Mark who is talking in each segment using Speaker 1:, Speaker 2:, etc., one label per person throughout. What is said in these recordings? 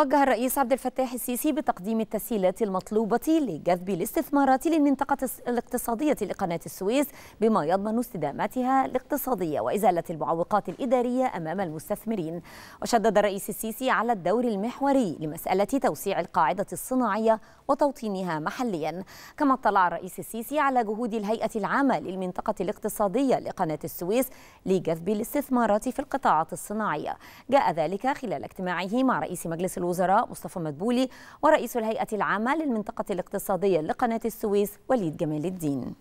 Speaker 1: وجه الرئيس عبد الفتاح السيسي بتقديم التسهيلات المطلوبة لجذب الاستثمارات للمنطقة الاقتصادية لقناة السويس بما يضمن استدامتها الاقتصادية وإزالة المعوقات الإدارية أمام المستثمرين وشدد الرئيس السيسي على الدور المحوري لمسألة توسيع القاعدة الصناعية وتوطينها محليا كما اطلع الرئيس السيسي على جهود الهيئة العامة للمنطقة الاقتصادية لقناة السويس لجذب الاستثمارات في القطاعات الصناعية جاء ذلك خلال اجتماعه مع رئيس مجلس الوزراء الوزراء مصطفى مدبولي ورئيس الهيئة العامة للمنطقة الاقتصادية لقناة السويس وليد جمال الدين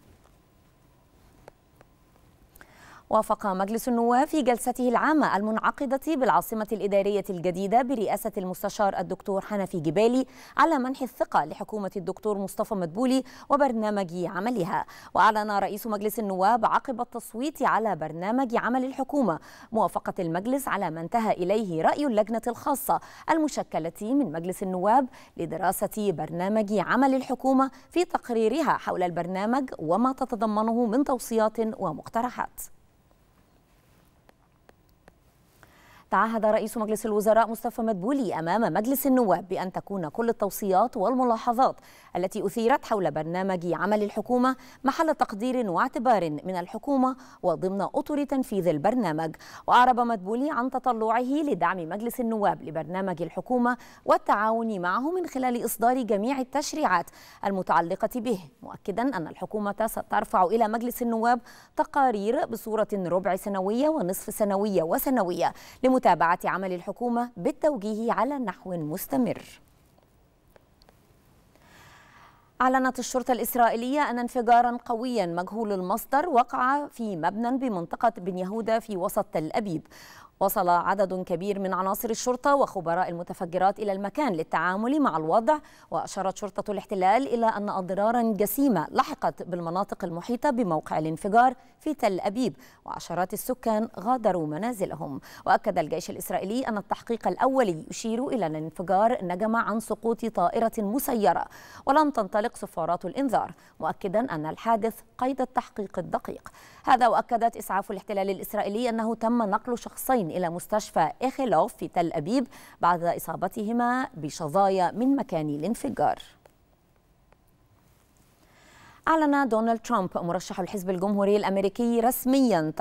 Speaker 1: وافق مجلس النواب في جلسته العامة المنعقدة بالعاصمة الإدارية الجديدة برئاسة المستشار الدكتور حنفي جبالي على منح الثقة لحكومة الدكتور مصطفى مدبولي وبرنامج عملها وأعلن رئيس مجلس النواب عقب التصويت على برنامج عمل الحكومة موافقة المجلس على ما انتهى إليه رأي اللجنة الخاصة المشكلة من مجلس النواب لدراسة برنامج عمل الحكومة في تقريرها حول البرنامج وما تتضمنه من توصيات ومقترحات تعهد رئيس مجلس الوزراء مصطفى مدبولي أمام مجلس النواب بأن تكون كل التوصيات والملاحظات التي أثيرت حول برنامج عمل الحكومة محل تقدير واعتبار من الحكومة وضمن أطر تنفيذ البرنامج وأعرب مدبولي عن تطلعه لدعم مجلس النواب لبرنامج الحكومة والتعاون معه من خلال إصدار جميع التشريعات المتعلقة به مؤكدا أن الحكومة سترفع إلى مجلس النواب تقارير بصورة ربع سنوية ونصف سنوية وسنوية لمت متابعة عمل الحكومة بالتوجيه على نحو مستمر أعلنت الشرطة الإسرائيلية أن انفجارا قويا مجهول المصدر وقع في مبنى بمنطقة بن يهودا في وسط تل أبيب وصل عدد كبير من عناصر الشرطة وخبراء المتفجرات إلى المكان للتعامل مع الوضع وأشارت شرطة الاحتلال إلى أن أضرارا جسيمة لحقت بالمناطق المحيطة بموقع الانفجار في تل أبيب وعشرات السكان غادروا منازلهم وأكد الجيش الإسرائيلي أن التحقيق الأولي يشير إلى أن الانفجار نجم عن سقوط طائرة مسيرة ولم تنطلق صفارات الإنذار مؤكدا أن الحادث قيد التحقيق الدقيق هذا وأكدت إسعاف الاحتلال الإسرائيلي أنه تم نقل شخصين إلى مستشفى إخيلوف في تل أبيب بعد إصابتهما بشظايا من مكان الانفجار أعلن دونالد ترامب مرشح الحزب الجمهوري الأمريكي رسميا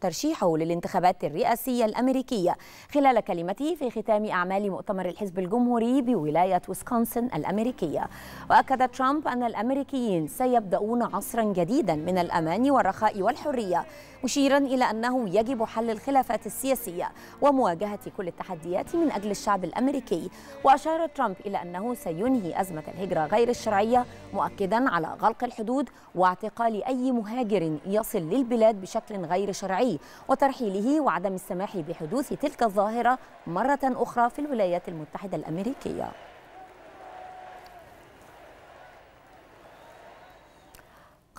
Speaker 1: ترشيحه للانتخابات الرئاسية الأمريكية خلال كلمته في ختام أعمال مؤتمر الحزب الجمهوري بولاية ويسكونسن الأمريكية وأكد ترامب أن الأمريكيين سيبدأون عصرا جديدا من الأمان والرخاء والحرية مشيرا إلى أنه يجب حل الخلافات السياسية ومواجهة كل التحديات من أجل الشعب الأمريكي وأشار ترامب إلى أنه سينهي أزمة الهجرة غير الشرعية مؤكدا على غلق الحدود الحدود واعتقال أي مهاجر يصل للبلاد بشكل غير شرعي وترحيله وعدم السماح بحدوث تلك الظاهرة مرة أخرى في الولايات المتحدة الأمريكية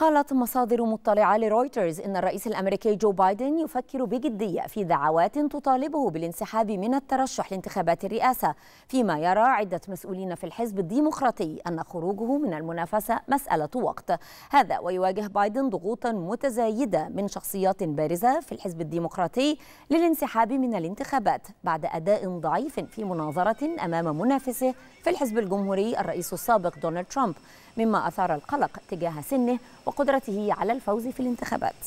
Speaker 1: قالت مصادر مطلعة لرويترز إن الرئيس الأمريكي جو بايدن يفكر بجدية في دعوات تطالبه بالانسحاب من الترشح لانتخابات الرئاسة فيما يرى عدة مسؤولين في الحزب الديمقراطي أن خروجه من المنافسة مسألة وقت هذا ويواجه بايدن ضغوطا متزايدة من شخصيات بارزة في الحزب الديمقراطي للانسحاب من الانتخابات بعد أداء ضعيف في مناظرة أمام منافسه في الحزب الجمهوري الرئيس السابق دونالد ترامب مما أثار القلق تجاه سنه وقدرته على الفوز في الانتخابات